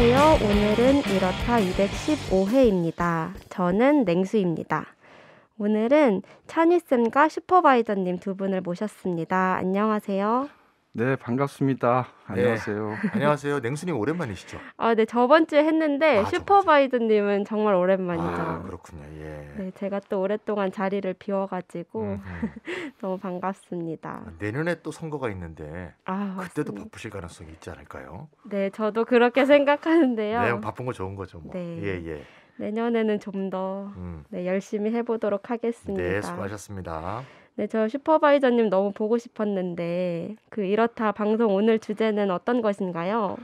안녕하세요. 오늘은 이렇다 215회입니다. 저는 냉수입니다. 오늘은 찬이쌤과 슈퍼바이저님 두 분을 모셨습니다. 안녕하세요. 네, 반갑습니다. 네. 안녕하세요. 네. 안녕하세요. 냉수님 오랜만이시죠? 아, 네, 저번 주에 했는데 아, 슈퍼바이드님은 정말 오랜만이죠. 아, 그렇군요. 예. 네, 제가 또 오랫동안 자리를 비워가지고 음, 음. 너무 반갑습니다. 아, 내년에 또 선거가 있는데 아, 그때도 바쁘실 가능성이 있지 않을까요? 네, 저도 그렇게 생각하는데요. 네, 바쁜 거 좋은 거죠. 뭐. 네. 예, 예. 내년에는 좀더 음. 네, 열심히 해보도록 하겠습니다. 네, 수고하셨습니다. 네, 저 슈퍼바이저님 너무 보고 싶었는데 그 이렇다 방송 오늘 주제는 어떤 것인가요?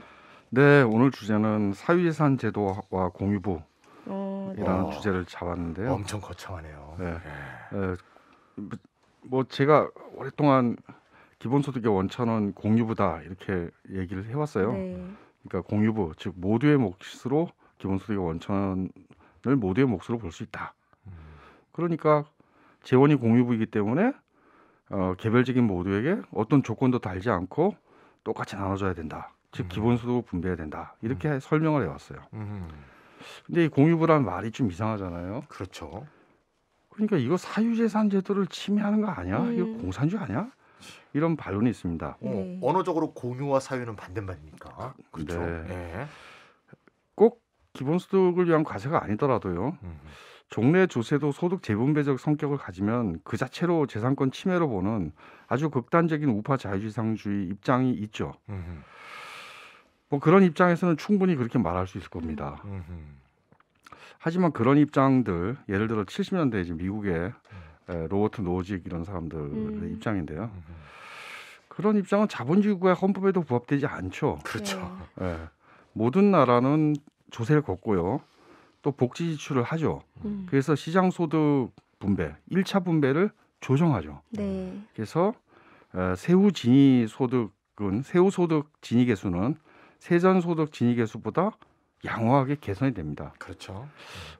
네, 오늘 주제는 사유재산 제도와 공유부 이라는 어, 네. 어, 와, 주제를 잡았는데요. 엄청 거창하네요. 네. 네. 네. 뭐 제가 오랫동안 기본소득의 원천은 공유부다 이렇게 얘기를 해왔어요. 네. 그러니까 공유부 즉 모두의 몫으로 기본소득의 원천을 모두의 몫으로 볼 수 있다. 음. 그러니까 재원이 공유부이기 때문에 어, 개별적인 모두에게 어떤 조건도 달지 않고 똑같이 나눠줘야 된다. 즉 음. 기본소득을 분배해야 된다. 이렇게 음. 설명을 해왔어요. 음. 근데 이 공유부라는 말이 좀 이상하잖아요. 그렇죠. 그러니까 이거 사유재산 제도를 침해하는 거 아니야? 음. 이거 공산주의 아니야? 이런 반론이 있습니다. 어, 언어적으로 공유와 사유는 반대말입니까 그렇죠. 네. 네. 꼭 기본소득을 위한 과세가 아니더라도요. 음. 종래 조세도 소득 재분배적 성격을 가지면 그 자체로 재산권 침해로 보는 아주 극단적인 우파 자유지상주의 입장이 있죠. 으흠. 뭐 그런 입장에서는 충분히 그렇게 말할 수 있을 겁니다. 으흠. 하지만 그런 입장들 예를 들어 70년대 지금 미국의 음. 에, 로버트 노직 이런 사람들의 음. 입장인데요. 으흠. 그런 입장은 자본주의국의 헌법에도 부합되지 않죠. 그렇죠. 네. 네. 모든 나라는 조세를 걷고요. 또 복지 지출을 하죠. 음. 그래서 시장 소득 분배, 1차 분배를 조정하죠. 네. 그래서 어, 세후 진위 소득은 세후 소득 진위 개수는 세전 소득 진위 개수보다 양호하게 개선이 됩니다. 그렇죠.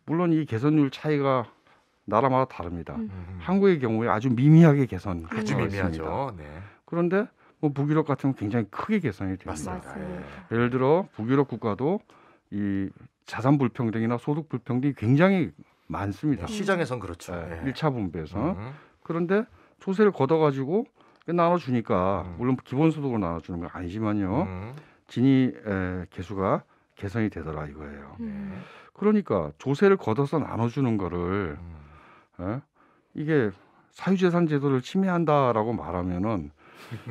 물론 이 개선율 차이가 나라마다 다릅니다. 음. 음. 한국의 경우에 아주 미미하게 개선. 음. 아주 미미하죠. 네. 그런데 뭐 북유럽 같은 경우 굉장히 크게 개선이 됩니다. 맞습니다. 예. 예를 들어 북유럽 국가도 이 자산 불평등이나 소득 불평등이 굉장히 많습니다. 예. 시장에선 그렇죠. 네, 예, 1차 예. 분배에서. 음. 그런데 조세를 걷어가지고 나눠주니까 음. 물론 기본소득으로 나눠주는 건 아니지만요. 음. 진위 에, 개수가 개선이 되더라 이거예요. 음. 그러니까 조세를 걷어서 나눠주는 거를 에, 음. 이게 사유재산 제도를 침해한다라고 말하면은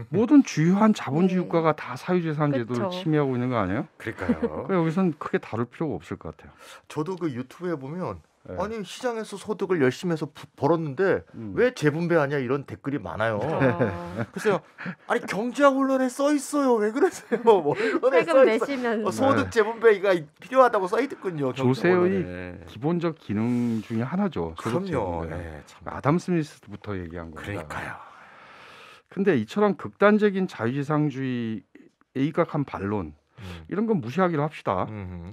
모든 주요한 자본주의 국가가 네. 다 사유재산 제도를 침해하고 있는 거 아니에요? 그러니까요. 그러니까 여기선 크게 다룰 필요가 없을 것 같아요. 저도 그 유튜브에 보면 네. 아니 시장에서 소득을 열심히 해서 부, 벌었는데 음. 왜 재분배하냐 이런 댓글이 많아요. 아. 글쎄 아니 경제학 원론에 써 있어요. 왜 그러세요? 원론에 뭐 써 있어. 어, 소득 네. 재분배가 필요하다고 써 있군요. 조세의 기본적 기능 중에 하나죠. 그럼요. 네, 참. 아담 스미스부터 얘기한 거예요. 그러니까요. 근데 이처럼 극단적인 자유지상주의에 입각한 반론 음. 이런 건 무시하기로 합시다. 음흠.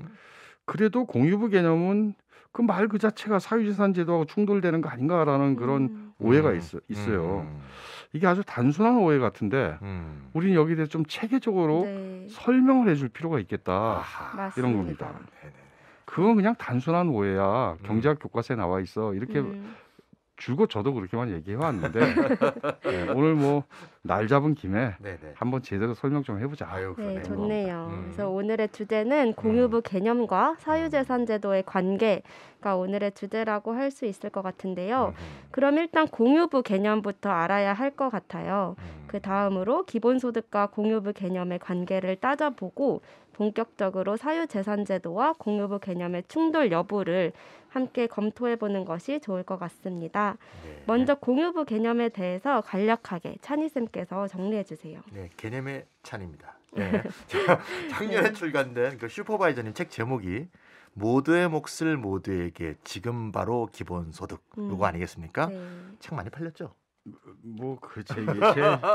그래도 공유부 개념은 그 말그 그 자체가 사유재산 제도하고 충돌되는 거 아닌가라는 그런 음. 오해가 음. 있, 어 있어요. 음. 이게 아주 단순한 오해 같은데 음. 우리는 여기에 대해 서좀 체계적으로 네. 설명을 해줄 필요가 있겠다 아하, 이런 겁니다. 네네. 그건 그냥 단순한 오해야 경제학 음. 교과서에 나와 있어 이렇게 음. 주고 저도 그렇게만 얘기해 왔는데 네, 예, 오늘 뭐 날 잡은 김에 네네. 한번 제대로 설명 좀 해보자. 아유, 네, 뭐. 좋네요. 음. 그래서 오늘의 주제는 공유부 음. 개념과 사유재산제도의 음. 관계가 오늘의 주제라고 할 수 있을 것 같은데요. 음. 그럼 일단 공유부 개념부터 알아야 할 것 같아요. 음. 그 다음으로 기본소득과 공유부 개념의 관계를 따져보고 본격적으로 사유재산제도와 공유부 개념의 충돌 여부를 함께 검토해 보는 것이 좋을 것 같습니다. 네. 먼저 공유부 개념에 대해서 간략하게 찬희 쌤께서 정리해 주세요. 네, 개념의 찬입니다. 네. 작년에 네. 출간된 그 슈퍼바이저님 책 제목이 모두의 몫을 모두에게 지금 바로 기본소득 음. 이거 아니겠습니까? 네. 책 많이 팔렸죠? 뭐그 제게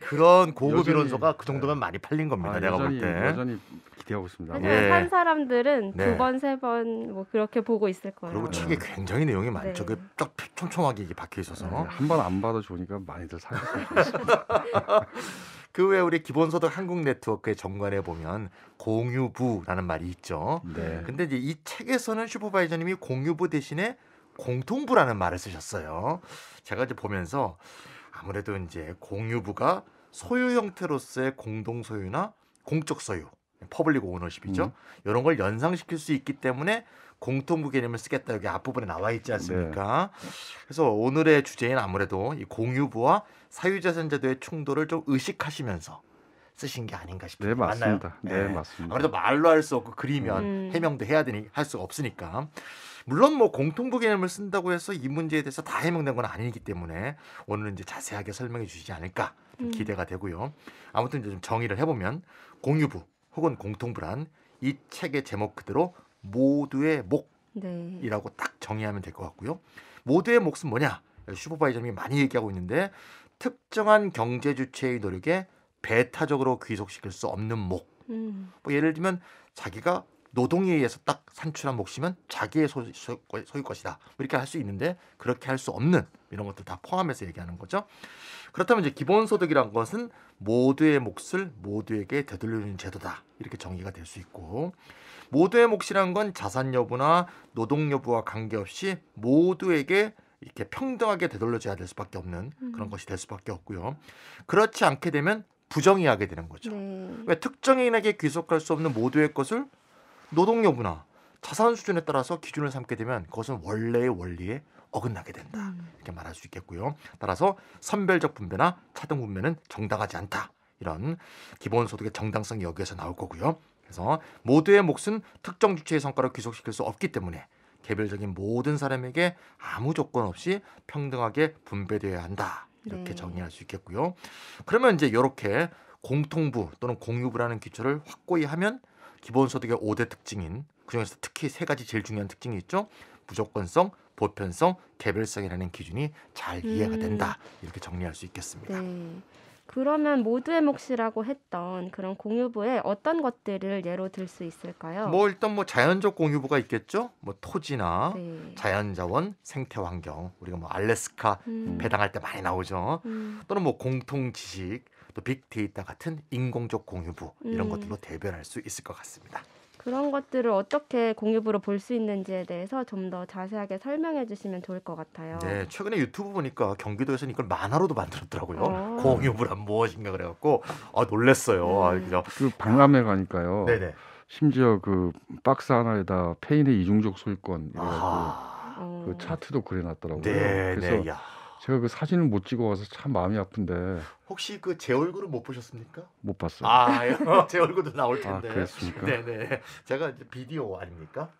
그런 고급 이론서가 그 네. 정도면 많이 팔린 겁니다. 아, 내가 여전히, 볼 때. 여전히 기대하고 있습니다. 예. 산 사람들은 네. 두번 세 번 뭐 그렇게 보고 있을 거예요. 그리고 책에 굉장히 내용이 많죠. 네. 쫙 촘촘하게 이게 박혀 있어서 네, 한번 안 받아 주니까 많이들 사셨그 외에 우리 기본소득 한국 네트워크의 정관에 보면 공유부라는 말이 있죠. 네. 근데 이제 이 책에서는 슈퍼바이저님이 공유부 대신에 공통부라는 말을 쓰셨어요. 제가 이제 보면서 아무래도 이제 공유부가 소유 형태로서의 공동 소유나 공적 소유, 퍼블릭 오너십이죠. 음. 이런 걸 연상시킬 수 있기 때문에 공통부 개념을 쓰겠다 여기 앞부분에 나와 있지 않습니까? 네. 그래서 오늘의 주제인 아무래도 이 공유부와 사유재산제도의 충돌을 좀 의식하시면서 쓰신 게 아닌가 싶어요. 네 맞습니다. 맞나요? 네, 네, 맞습니다. 아무래도 말로 할 수 없고 그리면 음. 해명도 해야 되니 할 수가 없으니까 물론 뭐 공통부 개념을 쓴다고 해서 이 문제에 대해서 다 해명된 건 아니기 때문에 오늘은 이제 자세하게 설명해 주시지 않을까 음. 기대가 되고요. 아무튼 이제 좀 정의를 해보면 공유부 혹은 공통부란 이 책의 제목 그대로 모두의 목이라고 네. 딱 정의하면 될 것 같고요. 모두의 목은 뭐냐? 슈퍼바이저님이 많이 얘기하고 있는데 특정한 경제 주체의 노력에 배타적으로 귀속시킬 수 없는 목. 음. 뭐 예를 들면 자기가 노동에 의해서 딱 산출한 몫이면 자기의 소유, 소유 것이다. 뭐 이렇게 할 수 있는데 그렇게 할 수 없는 이런 것들 다 포함해서 얘기하는 거죠. 그렇다면 이제 기본소득이란 것은 모두의 몫을 모두에게 되돌려주는 제도다. 이렇게 정의가 될 수 있고 모두의 몫이란 건 자산 여부나 노동 여부와 관계없이 모두에게 이렇게 평등하게 되돌려줘야 될 수밖에 없는 음. 그런 것이 될 수밖에 없고요. 그렇지 않게 되면 부정의하게 되는 거죠. 네. 왜 특정인에게 귀속할 수 없는 모두의 것을 노동 여부나 자산 수준에 따라서 기준을 삼게 되면 그것은 원래의 원리에 어긋나게 된다. 음. 이렇게 말할 수 있겠고요. 따라서 선별적 분배나 차등 분배는 정당하지 않다. 이런 기본소득의 정당성이 여기에서 나올 거고요. 그래서 모두의 몫은 특정 주체의 성과를 귀속시킬 수 없기 때문에 개별적인 모든 사람에게 아무 조건 없이 평등하게 분배되어야 한다. 이렇게 네. 정리할 수 있겠고요. 그러면 이제 이렇게 공통부 또는 공유부라는 기초를 확고히 하면 기본소득의 5대 특징인 그중에서 특히 세 가지 제일 중요한 특징이 있죠. 무조건성, 보편성, 개별성이라는 기준이 잘 이해가 된다. 음. 이렇게 정리할 수 있겠습니다. 네. 그러면 모두의 몫이라고 했던 그런 공유부에 어떤 것들을 예로 들 수 있을까요? 뭐 일단 뭐 자연적 공유부가 있겠죠. 뭐 토지나 네. 자연자원, 생태환경 우리가 뭐 알래스카 음. 배당할 때 많이 나오죠. 음. 또는 뭐 공통지식 또 빅데이터 같은 인공적 공유부 이런 음. 것들로 대변할 수 있을 것 같습니다. 그런 것들을 어떻게 공유부로 볼 수 있는지에 대해서 좀 더 자세하게 설명해 주시면 좋을 것 같아요. 네, 최근에 유튜브 보니까 경기도에서는 이걸 만화로도 만들었더라고요. 어. 공유부란 무엇인가 그래갖고 아 놀랐어요. 음. 아, 네. 그 박람회 가니까요. 네네. 심지어 그 박스 하나에다 페인의 이중적 소유권 이래갖고 아. 그 차트도 그려놨더라고요. 네, 네 그래서 네, 제가 그 사진을 못 찍어와서 참 마음이 아픈데. 혹시 그 제 얼굴은 못 보셨습니까? 못 봤어요. 아, 제 얼굴도 나올 아, 텐데. 아, 그랬습니까? 네네. 네. 제가 이제 비디오 아닙니까?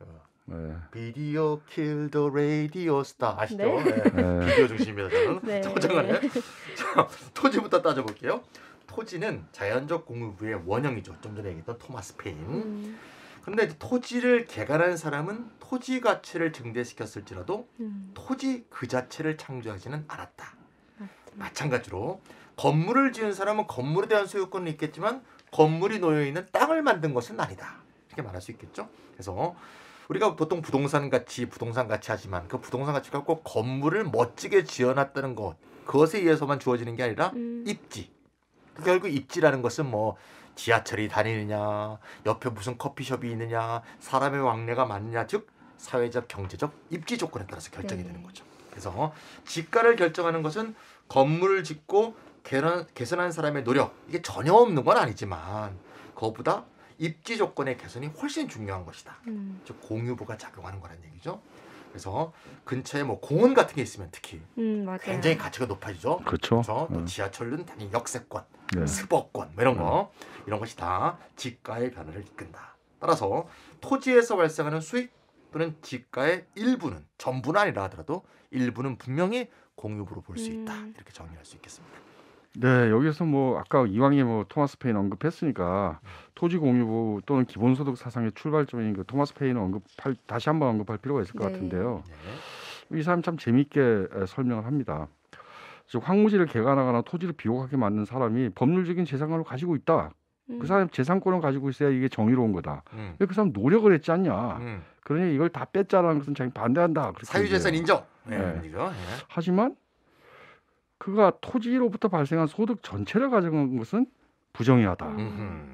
어. 네. 비디오 킬더 레이디오 스타 아시죠? 네. 네. 네. 비디오 중심입니다 저는 네. 저장을 자, 토지부터 따져볼게요 토지는 자연적 공유부의 원형이죠 좀 전에 얘기했던 토마스 페인 음. 근데 토지를 개발한 사람은 토지 가치를 증대시켰을지라도 음. 토지 그 자체를 창조하지는 않았다. 맞다 마찬가지로 건물을 지은 사람은 건물에 대한 소유권은 있겠지만 건물이 놓여 있는 땅을 만든 것은 아니다. 이렇게 말할 수 있겠죠. 그래서 우리가 보통 부동산 가치, 부동산 가치 하지만 그 부동산 가치가 꼭 건물을 멋지게 지어놨다는 것 그것에 의해서만 주어지는 게 아니라 음. 입지. 그러니까 결국 입지라는 것은 뭐 지하철이 다니느냐, 옆에 무슨 커피숍이 있느냐, 사람의 왕래가 많느냐, 즉 사회적, 경제적, 입지 조건에 따라서 결정이 네. 되는 거죠. 그래서 지가를 결정하는 것은 건물을 짓고 개선, 개선한 사람의 노력 이게 전혀 없는 건 아니지만 그것보다 입지 조건의 개선이 훨씬 중요한 것이다. 음. 즉 공유부가 작용하는 거란 얘기죠. 그래서 근처에 뭐 공원 같은 게 있으면 특히 음, 굉장히 가치가 높아지죠. 그렇죠. 그래서 또 뭐 음. 지하철은 당연히 역세권, 네. 수도권 뭐 이런 거 음. 이런 것이 다지가의 변화를 이끈다. 따라서 토지에서 발생하는 수익 또는 지가의 일부는 전부는 아니라 하더라도 일부는 분명히 공유부로 볼 수 있다 음. 이렇게 정리할 수 있겠습니다. 네, 여기서 뭐 아까 이왕에 뭐 토마스 페인 언급했으니까 토지 공유부 또는 기본소득 사상의 출발점인 그 토마스 페인 언급 다시 한번 언급할 필요가 있을 것 네. 같은데요. 네. 이 사람 참 재미있게 설명을 합니다. 즉 황무지를 개간하거나 토지를 비옥하게 만든 사람이 법률적인 재산권을 가지고 있다. 그 음. 그 사람 재산권을 가지고 있어야 이게 정의로운 거다. 음. 그 사람 노력을 했지 않냐. 음. 그러니 이걸 다 뺐자라는 것은 자기 반대한다. 사유재산 인정. 네. 네. 네. 하지만 그가 토지로부터 발생한 소득 전체를 가져간 것은 부정의하다. 음흠.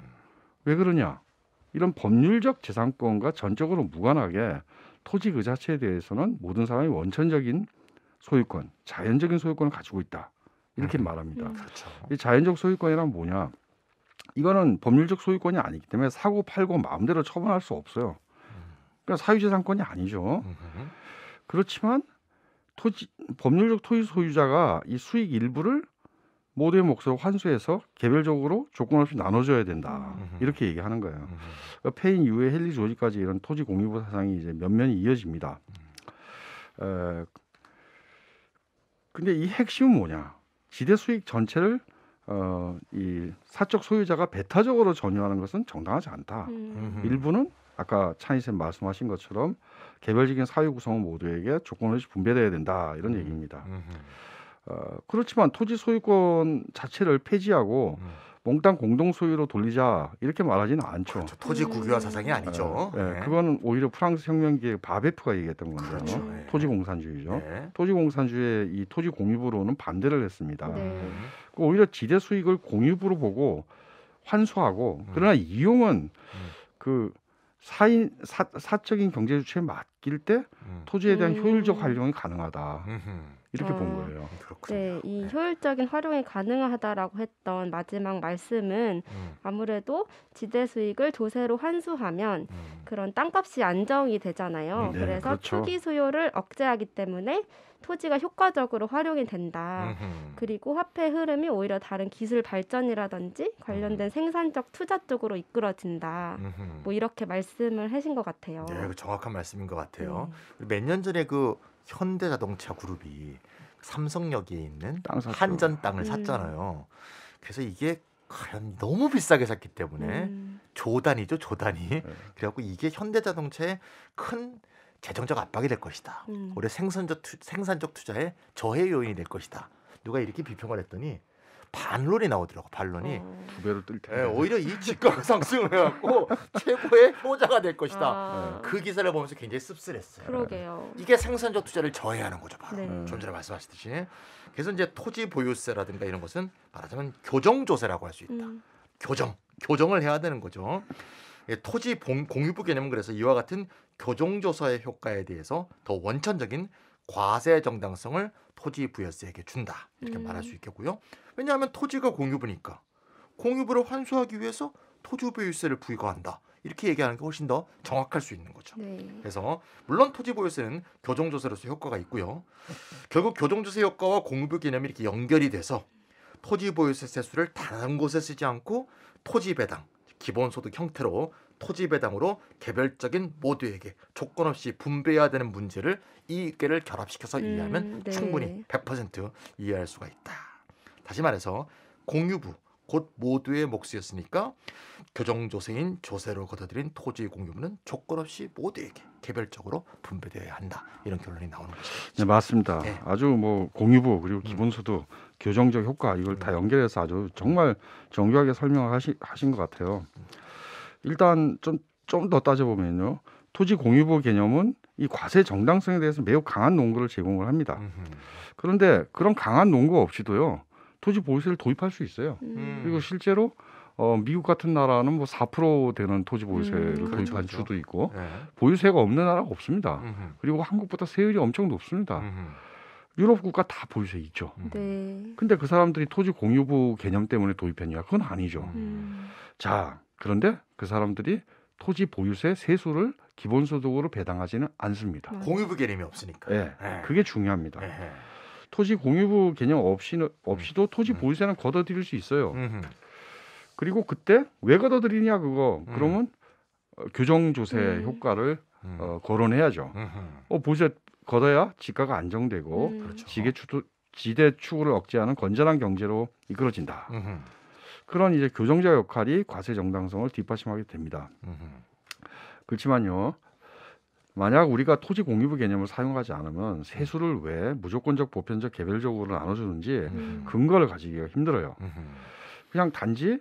왜 그러냐? 이런 법률적 재산권과 전적으로 무관하게 토지 그 자체에 대해서는 모든 사람이 원천적인 소유권, 자연적인 소유권을 가지고 있다. 이렇게 음. 말합니다. 음. 그렇죠. 이 자연적 소유권이란 뭐냐? 이거는 법률적 소유권이 아니기 때문에 사고 팔고 마음대로 처분할 수 없어요. 그러니까 사유재산권이 아니죠. 그렇지만 토지 법률적 토지 소유자가 이 수익 일부를 모두의 몫으로 환수해서 개별적으로 조건 없이 나눠줘야 된다 이렇게 얘기하는 거예요. 그러니까 페인 어, 이후에 헨리 조지까지 이런 토지 공유부 사상이 이제 몇면이 어집니다 음. 에, 근데 이 핵심은 뭐냐? 지대 수익 전체를 어, 이 사적 소유자가 배타적으로 전유하는 것은 정당하지 않다. 음. 일부는 아까 차이쌤 말씀하신 것처럼 개별적인 사유 구성 모두에게 조건 을 분배돼야 된다 이런 음. 얘기입니다. 어, 그렇지만 토지 소유권 자체를 폐지하고 음. 몽땅 공동 소유로 돌리자 이렇게 말하지는 않죠. 그렇죠. 토지 국유화 사상이 음. 아니죠. 네. 네. 네. 그건 오히려 프랑스 혁명기의 바베프가 얘기했던 건데요. 그렇죠. 네. 토지 공산주의죠. 예. 토지 공산주의의 이 토지 공유부로는 반대를 했습니다. 네. 음. 그 오히려 지대 수익을 공유부로 보고 환수하고 음. 그러나 이용은 음. 그 사인 사, 사적인 경제 주체에 맡길 때 음. 토지에 대한 음. 효율적 활용이 가능하다. 음흠. 이렇게 어, 본 아. 거예요. 그렇군요. 네, 이 네. 효율적인 활용이 가능하다라고 했던 마지막 말씀은 음. 아무래도 지대 수익을 조세로 환수하면 음. 그런 땅값이 안정이 되잖아요. 음, 네, 그래서 그렇죠. 투기 수요를 억제하기 때문에 토지가 효과적으로 활용이 된다. 그리고 화폐 흐름이 오히려 다른 기술 발전이라든지 관련된 음. 생산적 투자 쪽으로 이끌어진다. 뭐 이렇게 말씀을 하신 것 같아요. 네, 그 정확한 말씀인 것 같아요. 네. 몇년 전에 그 현대자동차 그룹이 삼성역에 있는 한전 땅을 음. 샀잖아요. 그래서 이게 과연 너무 비싸게 샀기 때문에 음. 조단이죠 조단이 네. 그래갖고 이게 현대자동차의 큰 재정적 압박이 될 것이다. 음. 올해 생산적, 투, 생산적 투자의 저해 요인이 될 것이다. 누가 이렇게 비평을 했더니 반론이 나오더라고 반론이 어... 두 배로 뜰 텐데 네, 오히려 이 집값 상승을 해갖고 최고의 효자가 될 것이다 아... 네. 그 기사를 보면서 굉장히 씁쓸했어요 그러게요. 이게 생산적 투자를 저해하는 거죠 바로 네. 음. 좀 전에 말씀하셨듯이 그래서 이제 토지 보유세라든가 이런 것은 말하자면 교정 조세라고 할 수 있다 음. 교정 교정을 해야 되는 거죠 예, 토지 공유부 개념은 그래서 이와 같은 교정조서의 효과에 대해서 더 원천적인 과세 정당성을 토지 부여세에게 준다 이렇게 음. 말할 수 있겠고요. 왜냐하면 토지가 공유부니까 공유부를 환수하기 위해서 토지 부유세를 부과한다. 이렇게 얘기하는 게 훨씬 더 정확할 수 있는 거죠. 네. 그래서 물론 토지 보유세는 교정조세로서 효과가 있고요. 결국 교정조세 효과와 공유부 개념이 이렇게 연결이 돼서 토지 보유세 세수를 다른 곳에 쓰지 않고 토지 배당 기본소득 형태로 토지 배당으로 개별적인 모두에게 조건 없이 분배해야 되는 문제를 이 개를 결합시켜서 음, 이해하면 네. 충분히 100% 이해할 수가 있다. 다시 말해서 공유부 곧 모두의 몫이었으니까 교정조세인 조세로 거둬들인 토지 공유물은 조건 없이 모두에게 개별적으로 분배되어야 한다 이런 결론이 나오는 것이죠. 네 맞습니다. 네. 아주 뭐 공유부 그리고 음. 기본소득 음. 교정적 효과 이걸 음. 다 연결해서 아주 정말 정교하게 설명하신 것 같아요. 일단 좀 좀 더 따져보면요 토지 공유부 개념은 이 과세 정당성에 대해서 매우 강한 논거를 제공을 합니다. 음흠. 그런데 그런 강한 논거 없이도요 토지 보유세를 도입할 수 있어요. 음. 그리고 실제로 어, 미국 같은 나라는 뭐 4% 되는 토지 보유세를 음. 도입한 그렇죠. 주도 그렇죠. 있고 네. 보유세가 없는 나라가 없습니다. 음흠. 그리고 한국보다 세율이 엄청 높습니다. 음흠. 유럽 국가 다 보유세 있죠. 음. 네. 근데 그 사람들이 토지 공유부 개념 때문에 도입했냐? 그건 아니죠. 음. 자, 그런데 그 사람들이 토지 보유세 세수를 기본소득으로 배당하지는 않습니다. 공유부 개념이 없으니까. 네. 네. 그게 중요합니다. 네. 토지 공유부 개념 없이는 없이도 토지 음. 보유세는 걷어들일 수 있어요. 그리고 그때 왜 걷어들이냐 그거 음. 그러면 어, 교정 조세 음. 효과를 어, 거론해야죠. 어 보세 걷어야 지가가 안정되고 그렇죠. 지게 추도 지대 추구를 억제하는 건전한 경제로 이끌어진다. 으흠. 그런 이제 교정자 역할이 과세 정당성을 뒷받침하게 됩니다. 으흠. 그렇지만요, 만약 우리가 토지 공유부 개념을 사용하지 않으면 세수를 왜 무조건적, 보편적, 개별적으로 나눠주는지 음. 근거를 가지기가 힘들어요. 음. 그냥 단지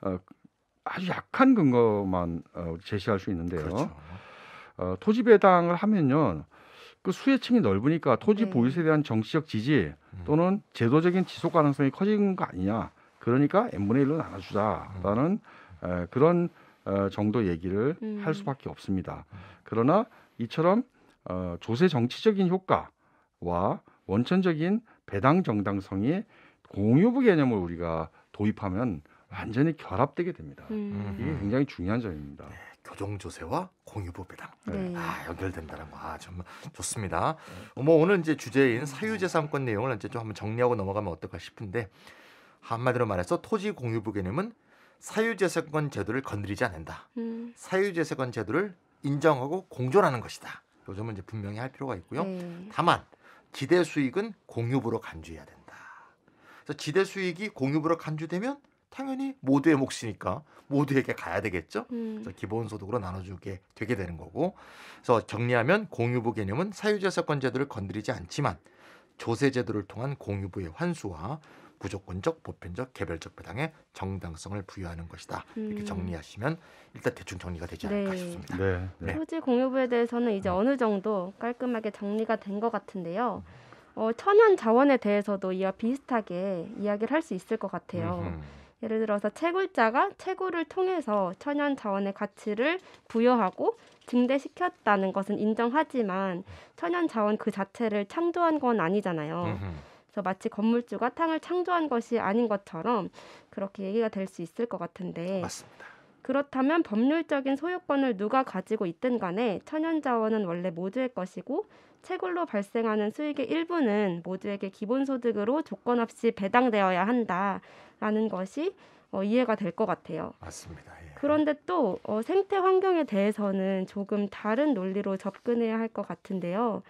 어, 아주 약한 근거만 어, 제시할 수 있는데요. 그렇죠. 어, 토지 배당을 하면요. 그 수혜층이 넓으니까 토지 네. 보유세에 대한 정치적 지지 음. 또는 제도적인 지속 가능성이 커지는 거 아니냐. 그러니까 n분의 1로 나눠주자라는 음. 에, 그런 어, 정도 얘기를 음. 할 수밖에 없습니다. 그러나 이처럼 어, 조세 정치적인 효과와 원천적인 배당 정당성이 공유부 개념을 우리가 도입하면 완전히 결합되게 됩니다. 음. 이게 음. 굉장히 중요한 점입니다. 네, 교정조세와 공유부 배당 네. 아, 연결된다는 거 아, 정말 좋습니다. 네. 뭐 오늘 이제 주제인 사유재산권 내용을 이제 좀 한번 정리하고 넘어가면 어떨까 싶은데 한마디로 말해서 토지 공유부 개념은 사유재산권 제도를 건드리지 않는다. 음. 사유재산권 제도를 인정하고 공존하는 것이다. 요점은 이제 분명히 할 필요가 있고요. 네. 다만 지대 수익은 공유부로 간주해야 된다. 그래서 지대 수익이 공유부로 간주되면 당연히 모두의 몫이니까 모두에게 가야 되겠죠. 음. 그래서 기본소득으로 나눠주게 되게 되는 거고. 그래서 정리하면 공유부 개념은 사유재산권 제도를 건드리지 않지만 조세 제도를 통한 공유부의 환수와 무조건적, 보편적, 개별적 배당에 정당성을 부여하는 것이다. 음. 이렇게 정리하시면 일단 대충 정리가 되지 않을까 네. 싶습니다. 네. 네. 네. 토지 공유부에 대해서는 이제 음. 어느 정도 깔끔하게 정리가 된 것 같은데요. 어, 천연 자원에 대해서도 이와 비슷하게 이야기를 할 수 있을 것 같아요. 음흠. 예를 들어서 채굴자가 채굴을 통해서 천연 자원의 가치를 부여하고 증대시켰다는 것은 인정하지만 천연 자원 그 자체를 창조한 건 아니잖아요. 음흠. 그래서 마치 건물주가 탕을 창조한 것이 아닌 것처럼 그렇게 얘기가 될 수 있을 것 같은데 맞습니다. 그렇다면 법률적인 소유권을 누가 가지고 있든 간에 천연자원은 원래 모두의 것이고 채굴로 발생하는 수익의 일부는 모두에게 기본소득으로 조건 없이 배당되어야 한다라는 것이 어, 이해가 될 것 같아요. 맞습니다. 예. 그런데 또 어, 생태 환경에 대해서는 조금 다른 논리로 접근해야 할 것 같은데요.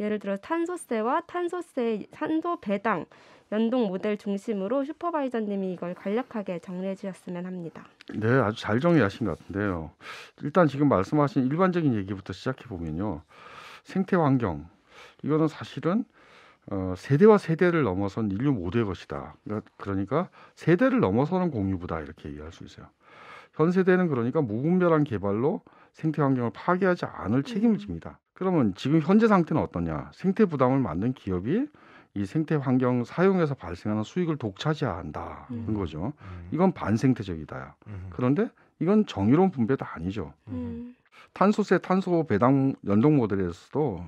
예를 들어 탄소세와 탄소세 산소 배당 연동 모델 중심으로 슈퍼바이저님이 이걸 간략하게 정리해 주셨으면 합니다. 네, 아주 잘 정리하신 것 같은데요. 일단 지금 말씀하신 일반적인 얘기부터 시작해 보면요, 생태 환경 이거는 사실은 어, 세대와 세대를 넘어선 인류 모두의 것이다. 그러니까, 그러니까 세대를 넘어서는 공유부다 이렇게 얘기할 수 있어요. 현 세대는 그러니까 무분별한 개발로 생태 환경을 파괴하지 않을 음. 책임을 집니다. 그러면 지금 현재 상태는 어떠냐? 생태 부담을 만든 기업이 이 생태 환경 사용에서 발생하는 수익을 독차지해야 한다는 음. 거죠. 음. 이건 반생태적이다. 음. 그런데 이건 정의로운 분배도 아니죠. 음. 음. 탄소세 탄소 배당 연동 모델에서도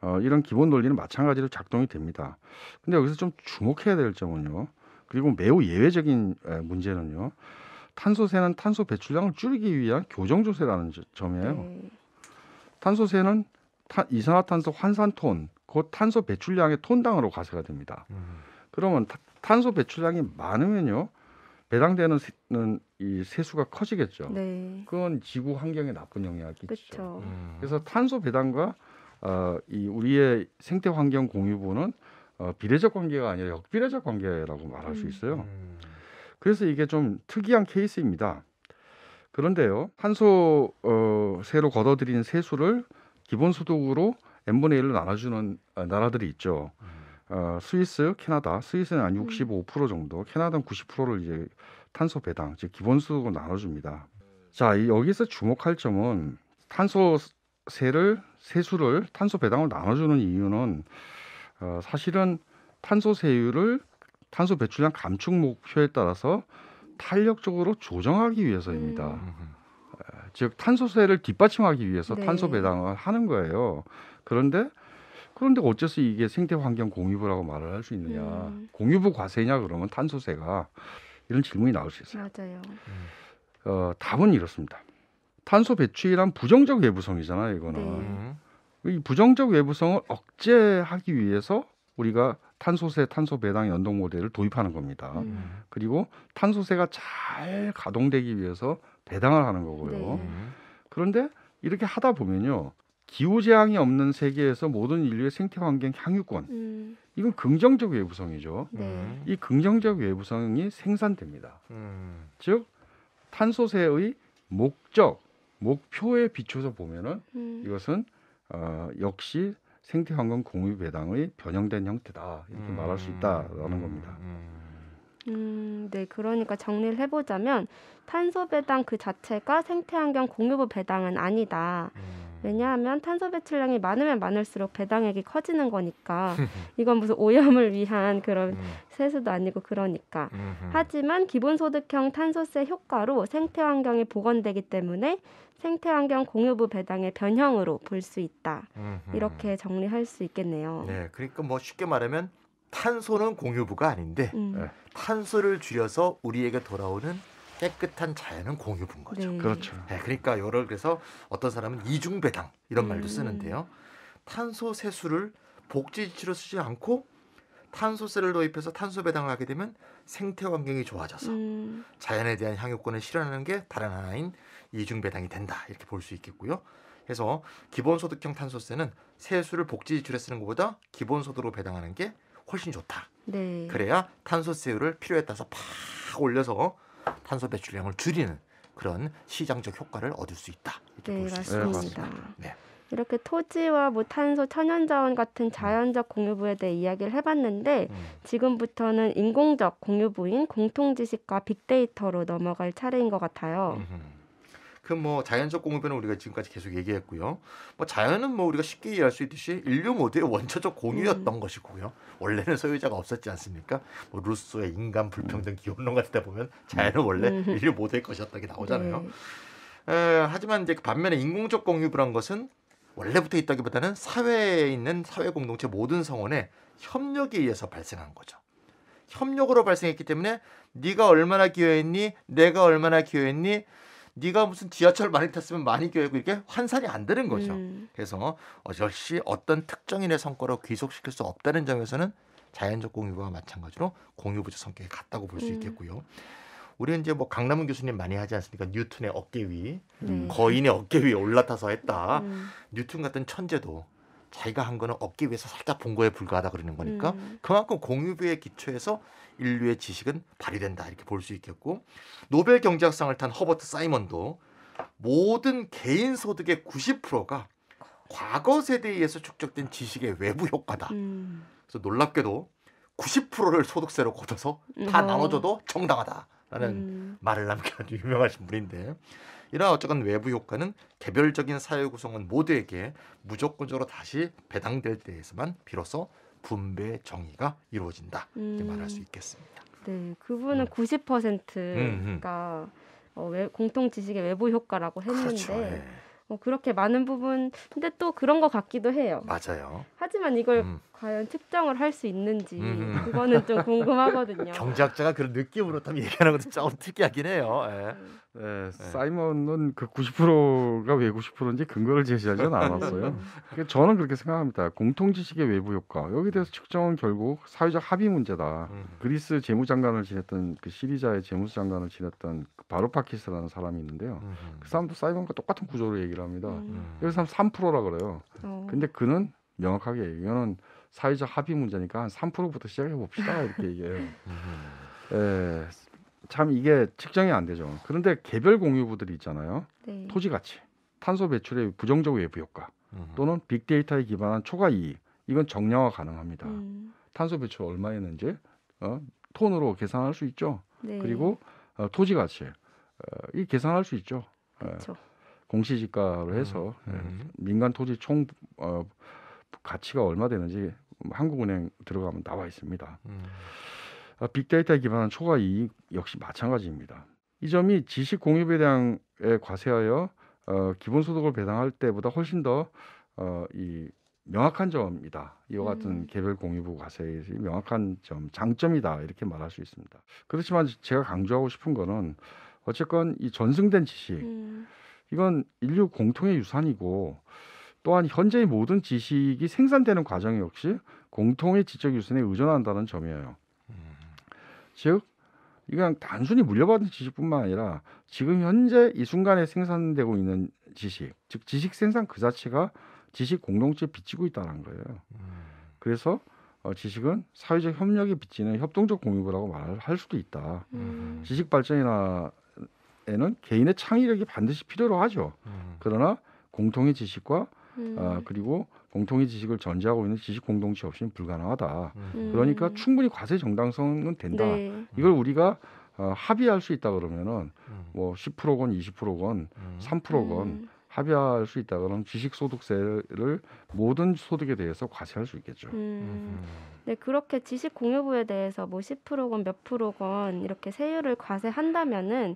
어, 이런 기본 논리는 마찬가지로 작동이 됩니다. 근데 여기서 좀 주목해야 될 점은요. 그리고 매우 예외적인 문제는요. 탄소세는 탄소 배출량을 줄이기 위한 교정 조세라는 점이에요. 네. 탄소세는 타, 이산화탄소 환산톤, 그 탄소 배출량의 톤당으로 과세가 됩니다. 음. 그러면 타, 탄소 배출량이 많으면요. 배당되는 세, 이 세수가 커지겠죠. 네. 그건 지구 환경에 나쁜 영향을 끼치죠. 음. 그래서 탄소 배당과 어, 이 우리의 생태 환경 공유부는 어, 비례적 관계가 아니라 역비례적 관계라고 말할 음. 수 있어요. 음. 그래서 이게 좀 특이한 케이스입니다. 그런데요, 탄소 어, 새로 걷어들인 세수를 기본소득으로 n분의 1로 나눠주는 어, 나라들이 있죠. 어, 스위스, 캐나다, 스위스는 한65% 음. 정도, 캐나다는 90%를 이제 탄소 배당, 즉 기본소득으로 나눠줍니다. 네. 자, 여기서 주목할 점은 탄소세를 세수를 탄소 배당으로 나눠주는 이유는 어, 사실은 탄소세율을 탄소 배출량 감축 목표에 따라서 탄력적으로 조정하기 위해서입니다. 음. 즉 탄소세를 뒷받침하기 위해서 네. 탄소 배당을 하는 거예요. 그런데 그런데 어째서 이게 생태 환경 공유부라고 말을 할 수 있느냐? 음. 공유부 과세냐 그러면 탄소세가 이런 질문이 나올 수 있어요. 맞아요. 어, 답은 이렇습니다. 탄소 배출이란 부정적 외부성이잖아요, 이거는. 네. 이 부정적 외부성을 억제하기 위해서 우리가 탄소세 탄소 배당 연동 모델을 도입하는 겁니다. 음. 그리고 탄소세가 잘 가동되기 위해서 배당을 하는 거고요. 네. 그런데 이렇게 하다 보면요. 기후재앙이 없는 세계에서 모든 인류의 생태환경 향유권. 음. 이건 긍정적 외부성이죠. 네. 음. 이 긍정적 외부성이 생산됩니다. 음. 즉, 탄소세의 목적, 목표에 비춰서 보면은 음. 이것은 어, 역시 생태환경 공유 배당의 변형된 형태다. 이렇게 말할 수 음. 있다라는 겁니다. 음. 음, 네. 그러니까 정리를 해보자면 탄소 배당 그 자체가 생태환경 공유부 배당은 아니다. 음. 왜냐하면 탄소 배출량이 많으면 많을수록 배당액이 커지는 거니까 이건 무슨 오염을 위한 그런 음. 세수도 아니고 그러니까 음흠. 하지만 기본소득형 탄소세 효과로 생태환경이 복원되기 때문에 생태환경 공유부 배당의 변형으로 볼 수 있다 음흠. 이렇게 정리할 수 있겠네요. 네, 그러니까 뭐 쉽게 말하면 탄소는 공유부가 아닌데 음. 네. 탄소를 줄여서 우리에게 돌아오는 깨끗한 자연은 공유부인 거죠. 네. 그렇죠. 네, 그러니까 요를 그래서 어떤 사람은 이중 배당 이런 말도 음. 쓰는데요. 탄소 세수를 복지 지출로 쓰지 않고 탄소세를 도입해서 탄소 배당을 하게 되면 생태 환경이 좋아져서 음. 자연에 대한 향유권을 실현하는 게 다른 하나인 이중 배당이 된다 이렇게 볼 수 있겠고요. 그래서 기본소득형 탄소세는 세수를 복지 지출에 쓰는 것보다 기본소득으로 배당하는 게 훨씬 좋다. 네. 그래야 탄소세율을 필요에 따라서 팍 올려서 탄소 배출량을 줄이는 그런 시장적 효과를 얻을 수 있다. 이렇게 네, 수있습니다 네. 이렇게 토지와 뭐 탄소, 천연자원 같은 자연적 공유부에 대해 이야기를 해봤는데 음. 지금부터는 인공적 공유부인 공통지식과 빅데이터로 넘어갈 차례인 것 같아요. 음흠. 그뭐 자연적 공유변은 우리가 지금까지 계속 얘기했고요. 뭐 자연은 뭐 우리가 쉽게 이해할 수 있듯이 인류 모두의 원초적 공유였던 음. 것이고요. 원래는 소유자가 없었지 않습니까? 뭐 루소의 인간 불평등 음. 기원론 같은 데 보면 자연은 원래 음. 인류 모두의 것이었다 이게 나오잖아요. 네. 에, 하지만 이제 그 반면에 인공적 공유부란 것은 원래부터 있다기보다는 사회에 있는 사회 공동체 모든 성원의 협력에 의해서 발생한 거죠. 협력으로 발생했기 때문에 네가 얼마나 기여했니? 내가 얼마나 기여했니? 네가 무슨 지하철 많이 탔으면 많이 교회고 이게 환산이 안 되는 거죠. 음. 그래서 역시 어떤 특정인의 성과로 귀속시킬 수 없다는 점에서는 자연적 공유와 부 마찬가지로 공유부적 성격이 같다고 볼수 음. 있겠고요. 음. 우리는 이제 뭐 강남은 교수님 많이 하지 않습니까? 뉴턴의 어깨 위, 네. 음. 거인의 어깨 위에 올라타서 했다. 음. 뉴턴 같은 천재도 자기가 한 거는 얻기 위해서 살짝 본 거에 불과하다 그러는 거니까 음. 그만큼 공유부의 기초에서 인류의 지식은 발휘된다 이렇게 볼 수 있겠고 노벨 경제학상을 탄 허버트 사이먼도 모든 개인 소득의 90%가 과거 세대에 의해서 축적된 지식의 외부 효과다. 음. 그래서 놀랍게도 90%를 소득세로 걷어서 다 음. 나눠줘도 정당하다라는 음. 말을 남겨 아주 유명하신 분인데 이러한 어쨌건 외부 효과는 개별적인 사회 구성원 모두에게 무조건적으로 다시 배당될 때에서만 비로소 분배 정의가 이루어진다 이렇게 음. 말할 수 있겠습니다. 네, 그분은 음. 90%가 어, 외, 공통 지식의 외부 효과라고 그렇죠. 했는데 그렇죠, 예. 어, 그렇게 많은 부분 근데 또 그런 것 같기도 해요. 맞아요. 하지만 이걸 음. 과연 측정을 할 수 있는지 음. 그거는 좀 궁금하거든요. 경제자가 그런 느낌으로 참 얘기하는 것도 좀 특이하긴 해요. 예. 음. 네, 예. 사이먼은 그 90%가 왜 90%인지 근거를 제시하지는 않았어요. 저는 그렇게 생각합니다. 공통지식의 외부 효과 여기 대해서 측정은 결국 사회적 합의 문제다. 음. 그리스 재무장관을 지냈던 그 시리자의 재무장관을 지냈던 그 바로파키스라는 사람이 있는데요. 음. 그 사람도 사이먼과 똑같은 구조로 얘기를 합니다. 여기서 음. 3%라 그래요. 어. 근데 그는 명확하게 얘기하는 사회적 합의 문제니까 한 3%부터 시작해 봅시다 이렇게 얘기해요. 에, 예. 참 이게 측정이 안 되죠. 그런데 개별 공유부들이 있잖아요. 네. 토지 가치, 탄소 배출의 부정적 외부 효과 또는 빅데이터에 기반한 초과 이익 이건 정량화 가능합니다. 음. 탄소 배출 얼마였는지 어, 톤으로 계산할 수 있죠. 네. 그리고 어, 토지 가치 어, 이 계산할 수 있죠. 에, 예. 공시지가로 해서 음. 에, 예. 음. 민간 토지 총 어, 가치가 얼마 되는지 한국은행 들어가면 나와 있습니다. 음. 아, 빅데이터에 기반한 초과 이익 역시 마찬가지입니다. 이 점이 지식 공유 배당에 과세하여 어, 기본소득을 배당할 때보다 훨씬 더 어, 이 명확한 점이다. 이와 같은 음. 개별 공유부 과세의 명확한 점, 장점이다. 이렇게 말할 수 있습니다. 그렇지만 제가 강조하고 싶은 거는 어쨌건 이 전승된 지식, 음. 이건 인류 공통의 유산이고 또한 현재의 모든 지식이 생산되는 과정 역시 공통의 지적 유산에 의존한다는 점이에요. 음. 즉 이건 단순히 물려받은 지식뿐만 아니라 지금 현재 이 순간에 생산되고 있는 지식, 즉 지식 생산 그 자체가 지식 공동체에 비치고 있다는 거예요. 음. 그래서 어, 지식은 사회적 협력에비치는 협동적 공유라고 말할 수도 있다. 음. 지식 발전이나 에는 개인의 창의력이 반드시 필요로 하죠. 음. 그러나 공통의 지식과 음. 어, 그리고 공통의 지식을 전제하고 있는 지식 공동체 없이는 불가능하다. 음. 그러니까 충분히 과세 정당성은 된다. 네. 이걸 우리가 어, 합의할 수 있다 그러면은 음. 뭐 10%건 20%건 음. 3%건 음. 합의할 수 있다 그러면 지식소득세를 모든 소득에 대해서 과세할 수 있겠죠. 음. 음. 네 그렇게 지식 공유부에 대해서 뭐 10%건 몇 프로건 이렇게 세율을 과세한다면은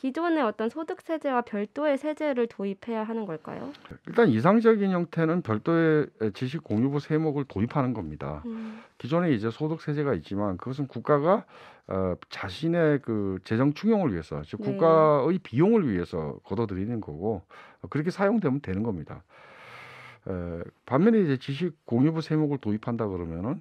기존의 어떤 소득세제와 별도의 세제를 도입해야 하는 걸까요? 일단 이상적인 형태는 별도의 지식 공유부 세목을 도입하는 겁니다. 음. 기존에 이제 소득세제가 있지만 그것은 국가가 어, 자신의 그 재정 충용을 위해서 즉 네. 국가의 네. 비용을 위해서 걷어들이는 거고 어, 그렇게 사용되면 되는 겁니다. 에, 반면에 이제 지식 공유부 세목을 도입한다 그러면은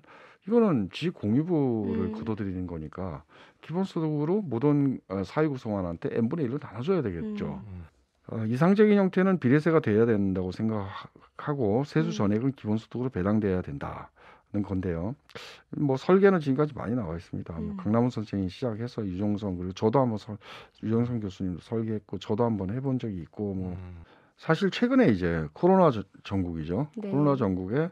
이거는 지 공유부를 음. 거둬들이는 거니까 기본소득으로 모든 어, 사회 구성원한테 n분의 1로 나눠줘야 되겠죠. 음. 음. 어, 이상적인 형태는 비례세가 돼야 된다고 생각하고 세수 음. 전액은 기본소득으로 배당돼야 된다. 는 건데요. 뭐 설계는 지금까지 많이 나와 있습니다. 뭐 음. 강남원 선생이 시작해서 유종성 그리고 저도 한번 설, 유종성 교수님도 설계했고 저도 한번 해본 적이 있고 뭐 음. 사실 최근에 이제 코로나 전국이죠. 네. 코로나 전국에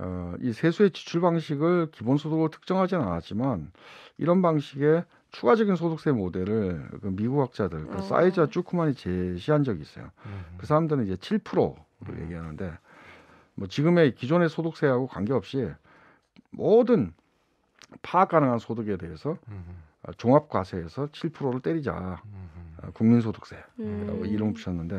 어, 이 세수의 지출 방식을 기본소득으로 특정하지는 않았지만 이런 방식의 추가적인 소득세 모델을 그 미국 학자들 그 어. 사이즈와 쭈크만이 제시한 적이 있어요. 음. 그 사람들은 이제 7%로 음. 얘기하는데 뭐 지금의 기존의 소득세하고 관계없이 모든 파악 가능한 소득에 대해서 어, 음. 종합과세에서 7%를 때리자 국민소득세라고 이름 붙였는데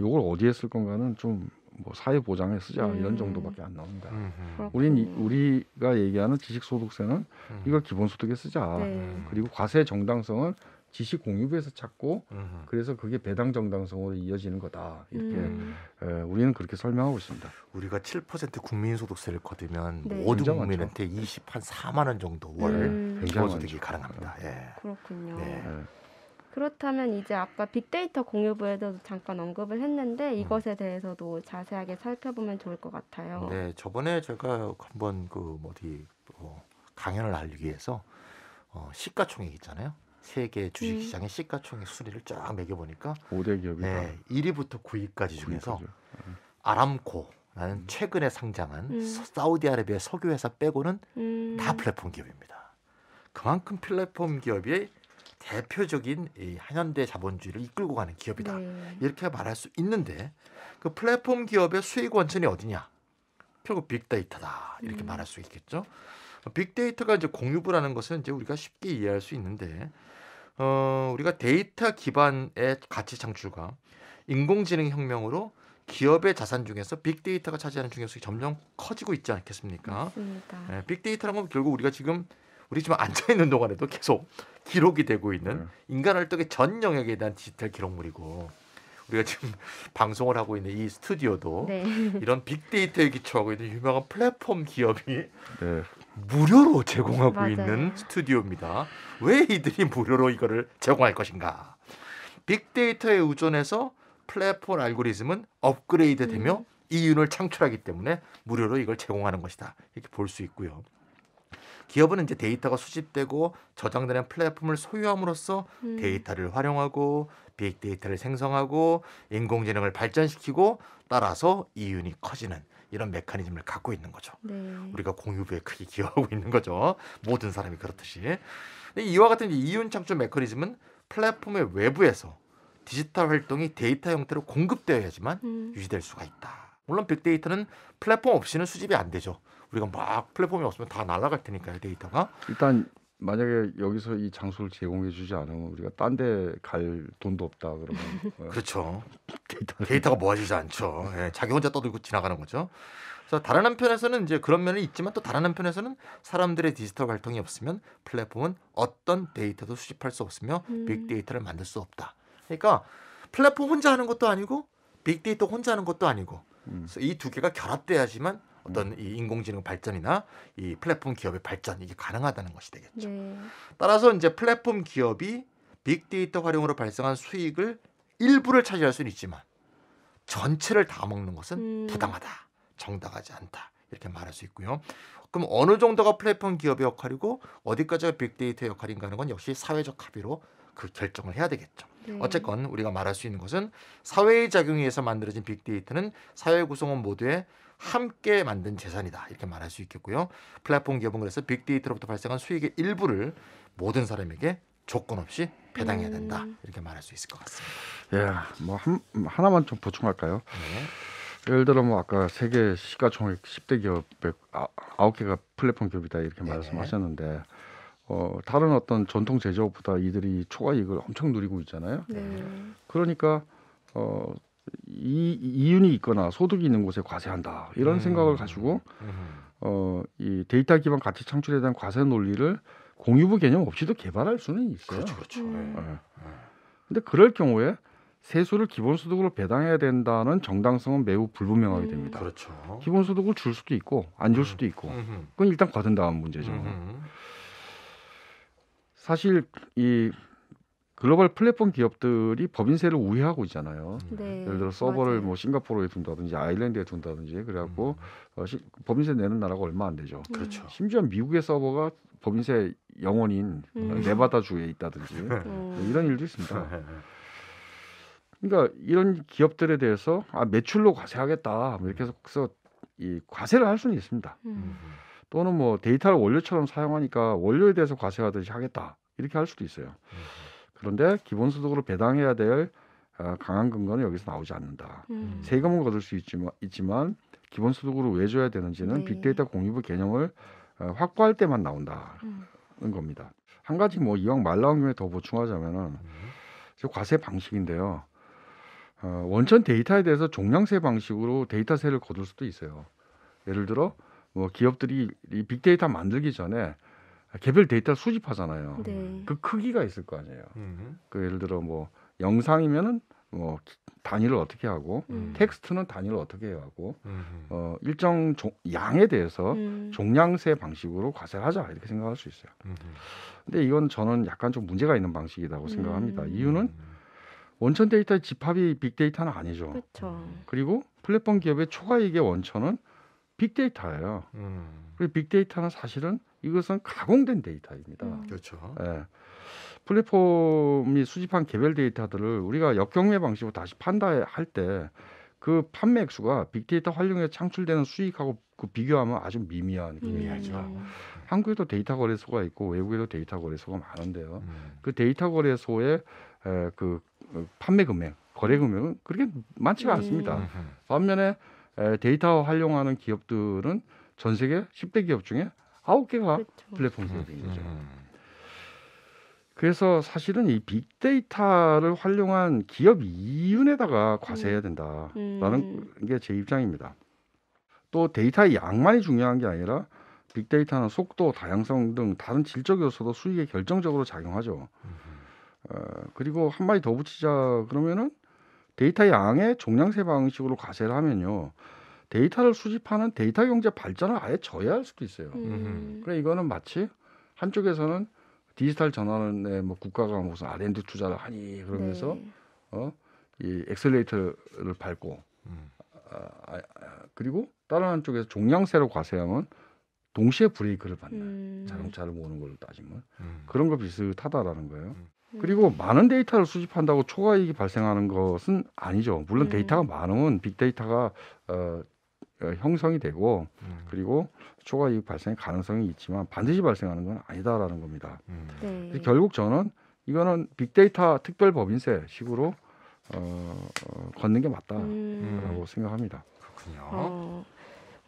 이걸 음. 어디에 쓸 건가는 좀뭐 사회 보장에 쓰자 음. 이런 정도밖에 안 나옵니다. 음, 음. 우린 우리가 얘기하는 지식 소득세는 음. 이걸 기본소득에 쓰자. 네. 그리고 과세 정당성을 지식 공유부에서 찾고 음. 그래서 그게 배당 정당성으로 이어지는 거다. 이렇게 에, 예, 우리는 그렇게 설명하고 있습니다. 우리가 7% 국민소득세를 거두면 네. 모든 국민한테 20한 4만 원 정도 월 기본소득이 가능합니다. 예. 그렇군요. 네. 예. 그렇다면 이제 아까 빅데이터 공유부에서도 잠깐 언급을 했는데 음. 이것에 대해서도 자세하게 살펴보면 좋을 것 같아요. 네, 저번에 제가 한번 그 어디 어, 강연을 알기 위해서 어, 시가총액 있잖아요. 세계 주식시장의 네. 음. 시가총액 순위를 쫙 매겨 보니까 5대 기업이 네, 1위부터 9위까지 중에서 음. 아람코라는 음. 최근에 상장한 음. 사우디아라비아 석유회사 빼고는 다 음. 플랫폼 기업입니다. 그만큼 플랫폼 기업이 대표적인 이 한현대 자본주의를 이끌고 가는 기업이다. 네. 이렇게 말할 수 있는데 그 플랫폼 기업의 수익 원천이 어디냐? 결국 빅데이터다. 이렇게 음. 말할 수 있겠죠. 빅데이터가 이제 공유부라는 것은 이제 우리가 쉽게 이해할 수 있는데 어, 우리가 데이터 기반의 가치 창출과 인공지능 혁명으로 기업의 자산 중에서 빅데이터가 차지하는 중요성이 점점 커지고 있지 않겠습니까? 맞 예, 빅데이터라는 건 결국 우리가 지금 우리 지금 앉아 있는 동안에도 계속 기록이 되고 있는 네. 인간 활동의 전 영역에 대한 디지털 기록물이고 우리가 지금 방송을 하고 있는 이 스튜디오도 네. 이런 빅데이터에 기초하고 있는 유명한 플랫폼 기업이 네. 무료로 제공하고 맞아요. 있는 스튜디오입니다. 왜 이들이 무료로 이거를 제공할 것인가? 빅데이터에 의존해서 플랫폼 알고리즘은 업그레이드되며 음. 이윤을 창출하기 때문에 무료로 이걸 제공하는 것이다. 이렇게 볼 수 있고요. 기업은 이제 데이터가 수집되고 저장되는 플랫폼을 소유함으로써 음. 데이터를 활용하고 빅데이터를 생성하고 인공지능을 발전시키고 따라서 이윤이 커지는 이런 메커니즘을 갖고 있는 거죠. 네. 우리가 공유부에 크게 기여하고 있는 거죠. 모든 사람이 그렇듯이. 이와 같은 이윤 창출 메커니즘은 플랫폼의 외부에서 디지털 활동이 데이터 형태로 공급되어야지만 음. 유지될 수가 있다. 물론 빅데이터는 플랫폼 없이는 수집이 안 되죠. 우리가 막 플랫폼이 없으면 다 날아갈 테니까요 데이터가 일단 만약에 여기서 이 장소를 제공해주지 않으면 우리가 딴 데 갈 돈도 없다 그러면 그렇죠 데이터가 모아지지 않죠 예, 자기 혼자 떠들고 지나가는 거죠 그래서 다른 한편에서는 이제 그런 면이 있지만 또 다른 한편에서는 사람들의 디지털 갈등이 없으면 플랫폼은 어떤 데이터도 수집할 수 없으며 음. 빅데이터를 만들 수 없다 그러니까 플랫폼 혼자 하는 것도 아니고 빅데이터 혼자 하는 것도 아니고 음. 이두 개가 결합돼야지만 어떤 음. 이 인공지능 발전이나 이 플랫폼 기업의 발전 이게 가능하다는 것이 되겠죠. 네. 따라서 이제 플랫폼 기업이 빅데이터 활용으로 발생한 수익을 일부를 차지할 수는 있지만 전체를 다 먹는 것은 음. 부당하다, 정당하지 않다 이렇게 말할 수 있고요. 그럼 어느 정도가 플랫폼 기업의 역할이고 어디까지가 빅데이터 의 역할인가 하는 건 역시 사회적 합의로 그 결정을 해야 되겠죠. 네. 어쨌건 우리가 말할 수 있는 것은 사회의 작용에 의해서 만들어진 빅데이터는 사회 구성원 모두의 함께 만든 재산이다 이렇게 말할 수 있겠고요. 플랫폼 기업은 그래서 빅데이터로부터 발생한 수익의 일부를 모든 사람에게 조건 없이 배당해야 음. 된다 음. 이렇게 말할 수 있을 것 같습니다. 예, 뭐 한, 뭐 하나만 좀 보충할까요? 네. 예를 들어 뭐 아까 세계 시가총액 10대 기업에 아, 아홉 개가 플랫폼 기업이다 이렇게 네. 말씀하셨는데 어, 다른 어떤 전통 제조업보다 이들이 초과 이익을 엄청 누리고 있잖아요. 네. 그러니까 어, 이, 이윤이 있거나 소득이 있는 곳에 과세한다 이런 음. 생각을 가지고 음. 어, 이 데이터 기반 가치 창출에 대한 과세 논리를 공유부 개념 없이도 개발할 수는 있어요. 그렇죠, 그렇죠. 음. 네. 근데 그럴 경우에 세수를 기본소득으로 배당해야 된다는 정당성은 매우 불분명하게 음. 됩니다. 음. 그렇죠. 기본소득을 줄 수도 있고 안줄 음. 수도 있고 그건 일단 과된 다음 문제죠. 음. 사실 이 글로벌 플랫폼 기업들이 법인세를 우회하고 있잖아요. 네, 예를 들어 서버를 맞아요. 뭐 싱가포르에 둔다든지 아일랜드에 둔다든지 그래갖고 음. 어, 시, 법인세 내는 나라가 얼마 안 되죠. 음. 그렇죠. 심지어 미국의 서버가 법인세 영원인 음. 네바다 주에 있다든지 음. 음. 뭐 이런 일도 있습니다. 네. 그러니까 이런 기업들에 대해서 아 매출로 과세하겠다 뭐 이렇게 해서 이 과세를 할 수는 있습니다. 음. 음. 또는 뭐 데이터를 원료처럼 사용하니까 원료에 대해서 과세하듯이 하겠다 이렇게 할 수도 있어요. 음. 그런데 기본소득으로 배당해야 될 아, 강한 근거는 여기서 나오지 않는다. 음. 세금은 거둘 수 있지만, 있지만 기본소득으로 왜 줘야 되는지는 네. 빅데이터 공유부 개념을 어, 확보할 때만 나온다는 음. 겁니다. 한 가지 뭐 이왕 말 나온 김에 더 보충하자면은 음. 과세 방식인데요. 어, 원천 데이터에 대해서 종량세 방식으로 데이터세를 거둘 수도 있어요. 예를 들어 뭐 기업들이 이 빅데이터 만들기 전에 개별 데이터를 수집하잖아요. 네. 그 크기가 있을 거 아니에요. 음. 그 예를 들어 뭐 영상이면은 뭐 단위를 어떻게 하고 음. 텍스트는 단위를 어떻게 해야 하고 음. 어 일정 종, 양에 대해서 음. 종량세 방식으로 과세를 하자 이렇게 생각할 수 있어요. 근데 이건 저는 약간 좀 문제가 있는 방식이라고 생각합니다. 음. 이유는 원천 데이터의 집합이 빅데이터는 아니죠. 그쵸. 그리고 플랫폼 기업의 초과이익의 원천은 빅데이터예요. 음. 그리고 빅데이터는 사실은 이것은 가공된 데이터입니다. 음. 그렇죠. 예. 플랫폼이 수집한 개별 데이터들을 우리가 역경매 방식으로 다시 판다할 때 그 판매 액수가 빅데이터 활용에 창출되는 수익하고 그 비교하면 아주 미미한 금액이죠. 음. 음. 한국에도 데이터 거래소가 있고 외국에도 데이터 거래소가 많은데요. 음. 그 데이터 거래소의 에, 그, 그 판매 금액, 거래 금액은 그렇게 많지가 네. 않습니다. 반면에 데이터 활용하는 기업들은 전 세계 10대 기업 중에 9개가 그렇죠. 플랫폼 기업인 거죠. 음, 음, 음. 그래서 사실은 이 빅데이터를 활용한 기업 이윤에다가 과세해야 된다라는 음. 게제 입장입니다. 또 데이터의 양만이 중요한 게 아니라 빅데이터는 속도, 다양성 등 다른 질적 요소도 수익에 결정적으로 작용하죠. 음. 어, 그리고 한 마디 더 붙이자 그러면은 데이터 양의 종량세 방식으로 과세를 하면요. 데이터를 수집하는 데이터 경제 발전을 아예 저해할 수도 있어요. 음. 음. 그래 이거는 마치 한쪽에서는 디지털 전환에 뭐 국가가 무슨 R&D 투자를 하니 그러면서 네. 어이 엑셀레이터를 밟고 음. 아, 아, 아, 그리고 다른 한쪽에서 종량세로 과세하면 동시에 브레이크를 받는 음. 자동차를 모는 걸로 따지면 음. 그런 거 비슷하다라는 거예요. 음. 음. 그리고 많은 데이터를 수집한다고 초과이익이 발생하는 것은 아니죠. 물론 음. 데이터가 많으면 빅데이터가 어, 어 형성이 되고 음. 그리고 초과이익 발생 가능성이 있지만 반드시 발생하는 건 아니다라는 겁니다. 음. 네. 결국 저는 이거는 빅데이터 특별 법인세 식으로 어, 어 걷는 게 맞다라고 음. 음. 생각합니다. 그렇군요. 어.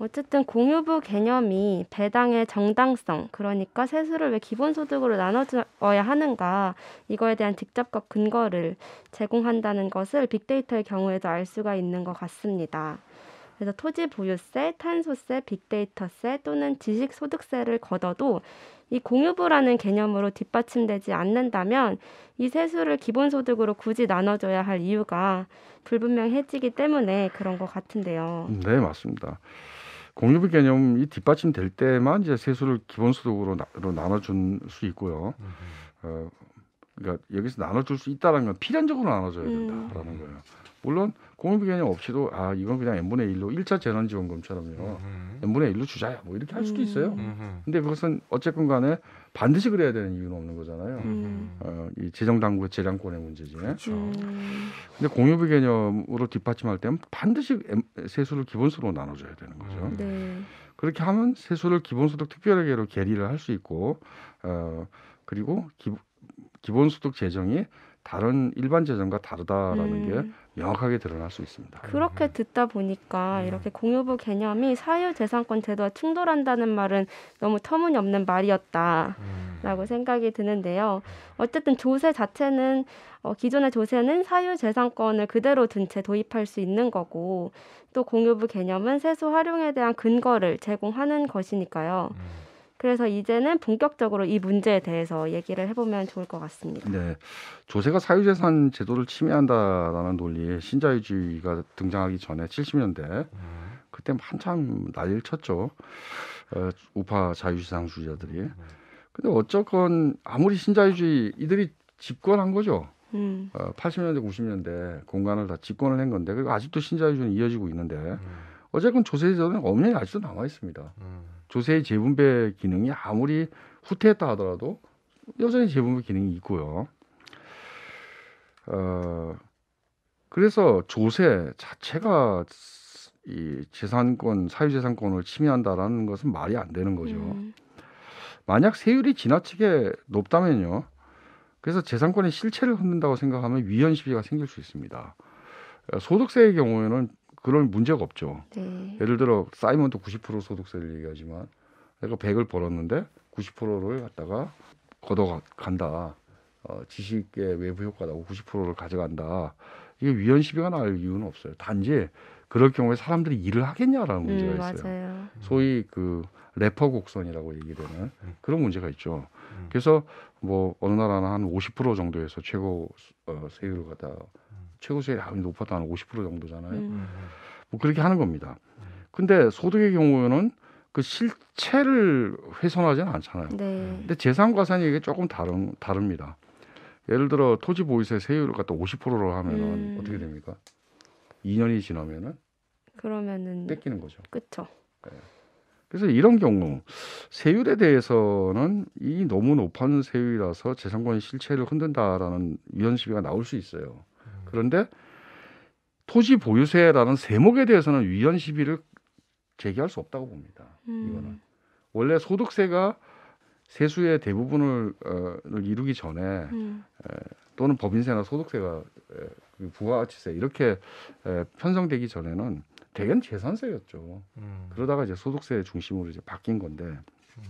어쨌든 공유부 개념이 배당의 정당성, 그러니까 세수를 왜 기본소득으로 나눠줘야 하는가, 이거에 대한 직접적 근거를 제공한다는 것을 빅데이터의 경우에도 알 수가 있는 것 같습니다. 그래서 토지 보유세, 탄소세, 빅데이터세 또는 지식소득세를 걷어도 이 공유부라는 개념으로 뒷받침되지 않는다면 이 세수를 기본소득으로 굳이 나눠줘야 할 이유가 불분명해지기 때문에 그런 것 같은데요. 네, 맞습니다. 공유비 개념이 뒷받침될 때만 이제 세수를 기본소득으로 나눠줄 수 있고요. 어, 그러니까 여기서 나눠줄 수 있다라는 건 필연적으로 나눠줘야 음. 된다라는 음. 거예요. 물론 공유비 개념 없이도 아 이건 그냥 n 분의 1로 1차 재난지원금처럼요. 음. n 분의 1로 주자야 뭐 이렇게 할 수도 음. 있어요. 음. 근데 그것은 어쨌건 간에 반드시 그래야 되는 이유는 없는 거잖아요. 음. 어, 이 재정 당국의 재량권의 문제지. 그렇죠. 음. 근데 공유비 개념으로 뒷받침할 때는 반드시 세수를 기본수로 나눠줘야 되는 거죠. 음. 네. 그렇게 하면 세수를 기본소득 특별하게로 계리를 할 수 있고, 어, 그리고 기, 기본소득 재정이 다른 일반 재정과 다르다라는 음. 게 명확하게 드러날 수 있습니다. 그렇게 음. 듣다 보니까 음. 이렇게 공유부 개념이 사유재산권 제도와 충돌한다는 말은 너무 터무니없는 말이었다라고 음. 생각이 드는데요. 음. 어쨌든 조세 자체는 어, 기존의 조세는 사유재산권을 그대로 둔 채 도입할 수 있는 거고 또 공유부 개념은 세수 활용에 대한 근거를 제공하는 것이니까요. 음. 그래서 이제는 본격적으로 이 문제에 대해서 얘기를 해보면 좋을 것 같습니다. 네, 조세가 사유재산 제도를 침해한다라는 논리에 신자유주의가 등장하기 전에 70년대 그때 한참 난리를 쳤죠. 어, 우파 자유시장주의자들이. 네. 근데 어쨌건 아무리 신자유주의 이들이 집권한 거죠. 음. 80년대, 어, 90년대 공간을 다 집권을 한 건데 그리고 아직도 신자유주의는 이어지고 있는데 음. 어쨌건 조세제도는 엄연히 아직도 남아 있습니다. 음. 조세의 재분배 기능이 아무리 후퇴했다 하더라도 여전히 재분배 기능이 있고요. 어, 그래서 조세 자체가 이 재산권, 사유재산권을 침해한다라는 것은 말이 안 되는 거죠. 음. 만약 세율이 지나치게 높다면요. 그래서 재산권의 실체를 흔든다고 생각하면 위헌 시비가 생길 수 있습니다. 소득세의 경우에는 그럴 문제가 없죠. 네. 예를 들어 사이먼도 90% 소득세를 얘기하지만 내가 100을 벌었는데 90%를 갖다가 걷어간다. 어, 지식의 외부 효과라고 90%를 가져간다. 이게 위헌 시비가 날 이유는 없어요. 단지 그럴 경우에 사람들이 일을 하겠냐라는 음, 문제가 음, 있어요. 맞아요. 소위 그 래퍼 곡선이라고 얘기되는 음. 그런 문제가 있죠. 음. 그래서 뭐 어느 나라는 한50% 정도에서 최고 어, 세율을 갖다 최고 세율이 아무리 높아도 한50% 정도잖아요. 음. 뭐 그렇게 하는 겁니다. 근데 소득의 경우에는 그 실체를 훼손하지는 않잖아요. 네. 근데 재산과산이 이게 조금 다른 다릅니다. 예를 들어 토지 보유세 세율을 갖다 50%로 하면은 음. 어떻게 됩니까? 2년이 지나면은 그러면은 뺏기는 거죠. 그렇죠. 그래서 이런 경우 세율에 대해서는 이 너무 높은 세율이라서 재산권 실체를 흔든다라는 위헌 시비가 나올 수 있어요. 그런데 토지 보유세라는 세목에 대해서는 위헌 시비를 제기할 수 없다고 봅니다. 음. 이거는 원래 소득세가 세수의 대부분을 어, 이루기 전에 음. 에, 또는 법인세나 소득세가 에, 그 부가가치세 이렇게 에, 편성되기 전에는 대개는 재산세였죠. 음. 그러다가 이제 소득세 중심으로 이제 바뀐 건데 음.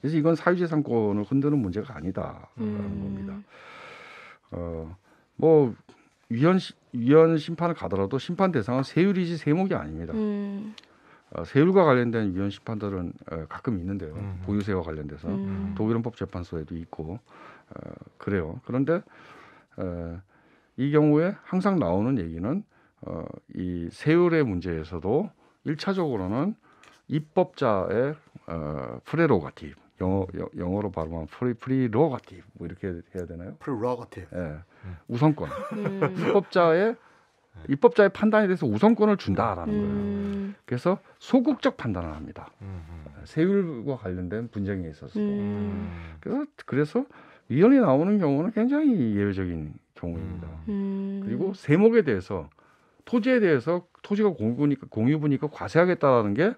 그래서 이건 사유재산권을 흔드는 문제가 아니다라는 음. 겁니다. 어, 뭐 위헌 위헌 심판을 가더라도 심판 대상은 세율이지 세목이 아닙니다. 음. 어, 세율과 관련된 위헌 심판들은 어, 가끔 있는데요. 음. 보유세와 관련돼서 음. 독일헌법 재판소에도 있고 어, 그래요. 그런데 이 경우에 항상 나오는 얘기는 이 세율의 문제에서도 일차적으로는 입법자의 프레로가티브 영어 영어로 발음하면 프리 프리로가티브 뭐 이렇게 해야 되나요? 프리로가티브. 예. 우선권. 음. 입법자의 입법자의 판단에 대해서 우선권을 준다라는 음. 거예요. 그래서 소극적 판단을 합니다. 세율과 관련된 분쟁에 있어서. 음. 그래서 그래서 위헌이 나오는 경우는 굉장히 예외적인 경우입니다. 음. 음. 그리고 세목에 대해서 토지에 대해서 토지가 공유분니까 공유분이니까 과세하겠다라는 게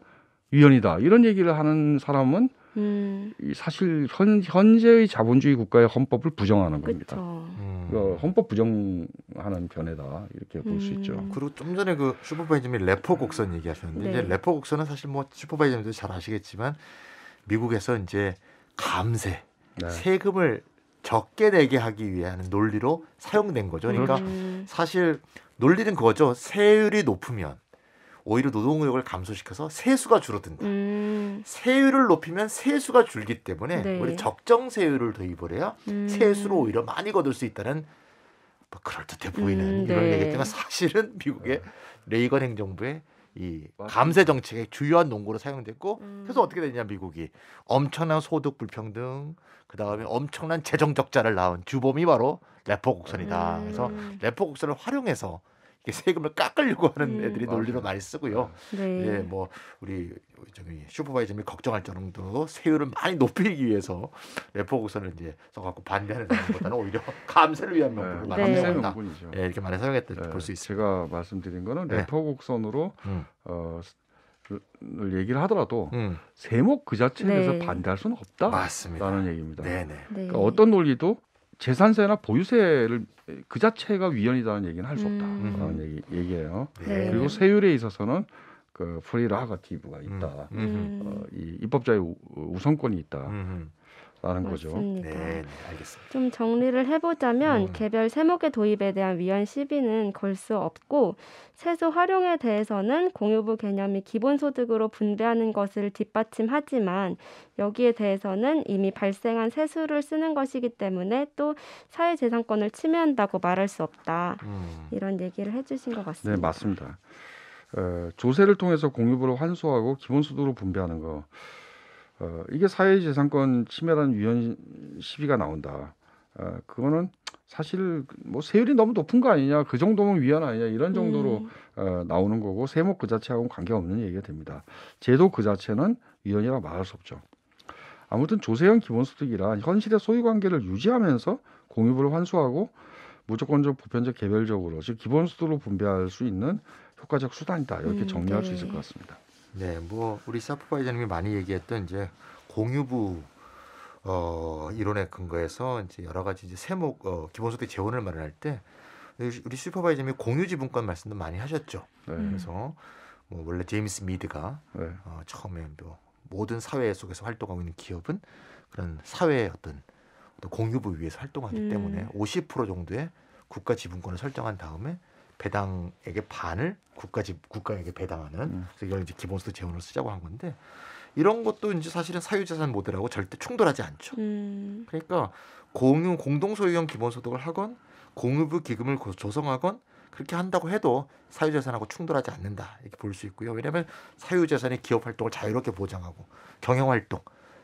위헌이다. 이런 얘기를 하는 사람은 음. 사실 현, 현재의 자본주의 국가의 헌법을 부정하는 겁니다. 음. 그러니까 헌법 부정하는 변해다 이렇게 볼수 음. 있죠. 그리고 좀 전에 그 슈퍼바이즘이 래퍼 곡선 얘기하셨는데 네. 이제 래퍼 곡선은 사실 뭐 슈퍼바이즘도 잘 아시겠지만 미국에서 이제 감세 네. 세금을 적게 내게 하기 위한 논리로 사용된 거죠. 그러니까 그 사실 논리는 그거죠. 세율이 높으면 오히려 노동력을 감소시켜서 세수가 줄어든다. 음. 세율을 높이면 세수가 줄기 때문에 네. 우리 적정 세율을 도입을 해야 음. 세수로 오히려 많이 거둘 수 있다는 뭐 그럴듯해 음, 보이는 음, 네. 이런 얘기지만 사실은 미국의 네. 레이건 행정부의 이 감세 정책의 주요한 농구로 사용됐고 음. 그래서 어떻게 됐냐 미국이 엄청난 소득 불평등 그다음에 엄청난 재정 적자를 낳은 주범이 바로 레포 곡선이다. 그래서 레포 음. 곡선을 활용해서 세금을 깎으려고 하는 음. 애들이 논리로 많이 쓰고요. 네. 예, 뭐 우리 저기 슈퍼바이저님이 걱정할 정도로 세율을 많이 높이기 위해서 레퍼 곡선을 이제 써갖고 반대하는 것보다는 오히려 감세를 위한 네. 명분을 많이 네. 사용했다. 예, 이렇게 많이 사용했다 네. 볼수 있어요. 제가 말씀드린 거는 레퍼 네. 곡선으로 음. 어, 얘기를 하더라도 음. 세목 그 자체에 대해서 네. 반대할 수는 없다라는 얘기입니다. 그러니까 어떤 논리도 재산세나 보유세를 그 자체가 위헌이다는 얘기는 할 수 없다라는 음. 어, 얘기, 예요 네. 그리고 세율에 있어서는 그 프리라가티브가 있다. 음. 어, 이 입법자의 우선권이 있다. 음. 라는 거죠. 네, 네, 알겠습니다. 좀 정리를 해보자면 음. 개별 세목의 도입에 대한 위헌 시비는 걸 수 없고 세수 활용에 대해서는 공유부 개념이 기본소득으로 분배하는 것을 뒷받침하지만 여기에 대해서는 이미 발생한 세수를 쓰는 것이기 때문에 또 사회재산권을 침해한다고 말할 수 없다. 음. 이런 얘기를 해주신 것 같습니다. 네, 맞습니다. 어, 조세를 통해서 공유부를 환수하고 기본소득으로 분배하는 거. 어, 이게 사회재산권 침해라는 위헌 시비가 나온다. 어, 그거는 사실 뭐 세율이 너무 높은 거 아니냐, 그 정도면 위헌 아니냐 이런 정도로 음. 어, 나오는 거고 세목 그 자체하고는 관계없는 얘기가 됩니다. 제도 그 자체는 위헌이라 말할 수 없죠. 아무튼 조세형 기본소득이란 현실의 소유관계를 유지하면서 공유부를 환수하고 무조건적, 보편적, 개별적으로 즉 기본소득으로 분배할 수 있는 효과적 수단이다 이렇게 음, 정리할 네. 수 있을 것 같습니다. 네, 뭐 우리 사프바이자님이 많이 얘기했던 이제 공유부 어, 이론에 근거해서 이제 여러 가지 이제 세목 어, 기본소득 재원을 마련할 때 우리 슈퍼바이저님이 공유 지분권 말씀도 많이 하셨죠. 네. 그래서 뭐 원래 제임스 미드가 네. 어, 처음에 뭐 모든 사회 속에서 활동하고 있는 기업은 그런 사회의 어떤, 어떤 공유부 위에서 활동하기 음. 때문에 50% 정도의 국가 지분권을 설정한 다음에 배당액의 반을 국가지 국가에게 배당하는 음. 그래서 이걸 이제 기본소득 재원을 쓰자고 한 건데 이런 것도 이제 사실은 사유재산 모델하고 절대 충돌하지 않죠. 음. 그러니까 공유 공동소유형 기본소득을 하건 공유부 기금을 조성하건 그렇게 한다고 해도 사유재산하고 충돌하지 않는다 이렇게 볼 수 있고요. 왜냐하면 사유재산의 기업 활동을 자유롭게 보장하고 경영 활동,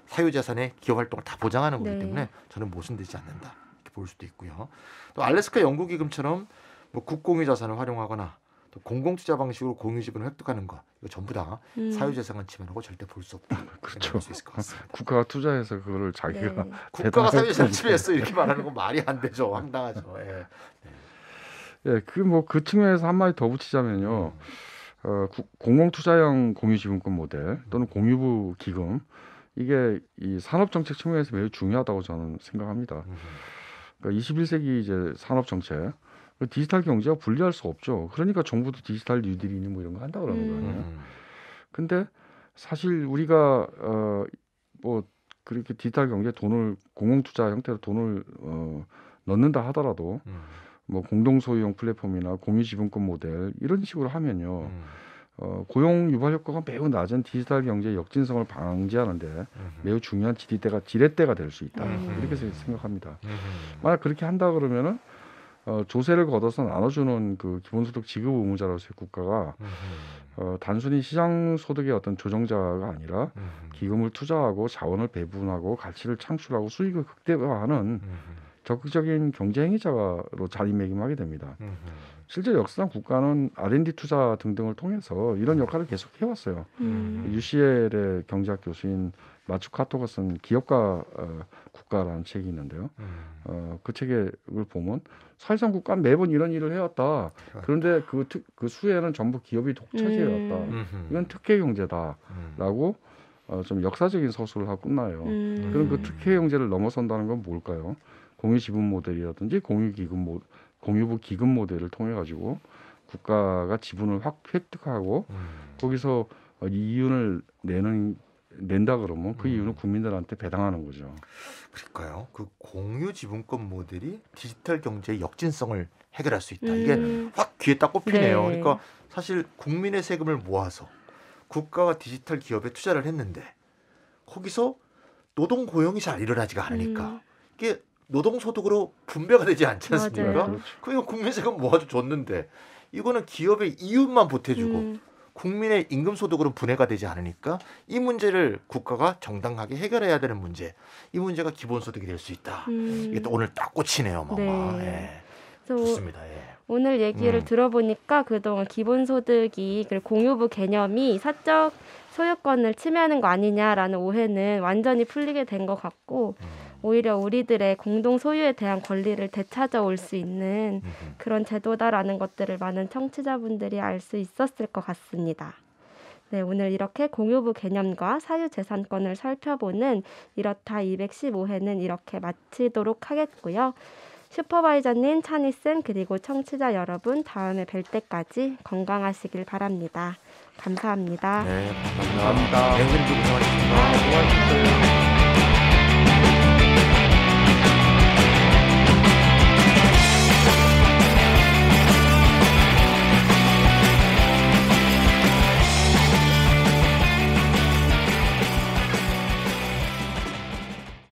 사유재산의 기업 활동을 다 보장하는 거기 네. 때문에 네. 저는 모순되지 않는다 이렇게 볼 수도 있고요. 또 알래스카 연구기금처럼 뭐 국공유 자산을 활용하거나 또 공공투자 방식으로 공유지분을 획득하는 것 이거 전부 다 음. 사유재산관 침해라고 절대 볼 수 없다. 그렇죠. 수 있을 것 같습니다. 국가가 투자해서 그거 자기가 네. 국가가 사유재산 침해했어 이렇게 말하는 건 말이 안 되죠. 황당하죠. 예. 네. 예, 그뭐그 뭐 그 측면에서 한 마디 더 붙이자면요. 음. 어, 구, 공공투자형 공유지분권 모델 또는 공유부 기금 이게 이 산업 정책 측면에서 매우 중요하다고 저는 생각합니다. 그러니까 21세기 이제 산업 정책 그 디지털 경제가 분리할 수 없죠. 그러니까 정부도 디지털 뉴딜이니 뭐 이런 거 한다 그러는 거 아니에요. 음. 근데 사실 우리가 어뭐 그렇게 디지털 경제 돈을 공공 투자 형태로 돈을 어 넣는다 하더라도 음. 뭐 공동 소유형 플랫폼이나 공유 지분권 모델 이런 식으로 하면요. 음. 어, 고용 유발 효과가 매우 낮은 디지털 경제의 역진성을 방지하는데 으 매우 중요한 지렛대가 지렛대가 될 수 있다 으 음. 이렇게 생각합니다. 으 만약 그렇게 한다 그러면은 어, 조세를 걷어서 나눠주는 그 기본소득 지급 의무자로서의 국가가 어, 단순히 시장 소득의 어떤 조정자가 아니라 음흠. 기금을 투자하고 자원을 배분하고 가치를 창출하고 수익을 극대화하는 음흠. 적극적인 경쟁 행위자로 자리매김하게 됩니다. 실제 역사상 국가는 R&D 투자 등등을 통해서 이런 역할을 계속 해왔어요. UCL의 음. 그 경제학 교수인 마츠 카토가 쓴 기업가 어, 국가라는 책이 있는데요. 음. 어, 그 책을 보면 사실상 국가 매번 이런 일을 해왔다. 그런데 그, 특, 그 수혜는 전부 기업이 독차지해왔다. 음. 이건 특혜 경제다라고 음. 어, 좀 역사적인 서술을 하고 끝나요. 음. 그럼 그 음. 특혜 경제를 넘어선다는 건 뭘까요? 공유 지분 모델이라든지 공유 기금 모 공유부 기금 모델을 통해 가지고 국가가 지분을 확 획득하고 음. 거기서 이윤을 내는 낸다 그러면 그 음. 이유는 국민들한테 배당하는 거죠. 그러니까요. 그 공유 지분권 모델이 디지털 경제의 역진성을 해결할 수 있다. 이게 음. 확 귀에 딱 꼽히네요. 네. 그러니까 사실 국민의 세금을 모아서 국가가 디지털 기업에 투자를 했는데 거기서 노동 고용이 잘 일어나지가 않으니까 음. 이게 노동 소득으로 분배가 되지 않지 않습니까? 그렇죠. 그러니까 국민 세금 모아서 줬는데 이거는 기업의 이윤만 보태주고 음. 국민의 임금 소득으로 분해가 되지 않으니까 이 문제를 국가가 정당하게 해결해야 되는 문제. 이 문제가 기본 소득이 될 수 있다. 음. 이게 또 오늘 딱 꽂히네요, 뭔가. 네. 예. 좋습니다. 예. 오늘 얘기를 음. 들어보니까 그동안 기본소득이 그리고 공유부 개념이 사적 소유권을 침해하는 거 아니냐라는 오해는 완전히 풀리게 된 것 같고 음. 오히려 우리들의 공동 소유에 대한 권리를 되찾아올 수 있는 그런 제도다라는 것들을 많은 청취자분들이 알 수 있었을 것 같습니다. 네, 오늘 이렇게 공유부 개념과 사유재산권을 살펴보는 이렇다 215회는 이렇게 마치도록 하겠고요. 슈퍼바이저님, 찬이쌤, 그리고 청취자 여러분, 다음에 뵐 때까지 건강하시길 바랍니다. 감사합니다. 네, 감사합니다. 감사합니다. 네,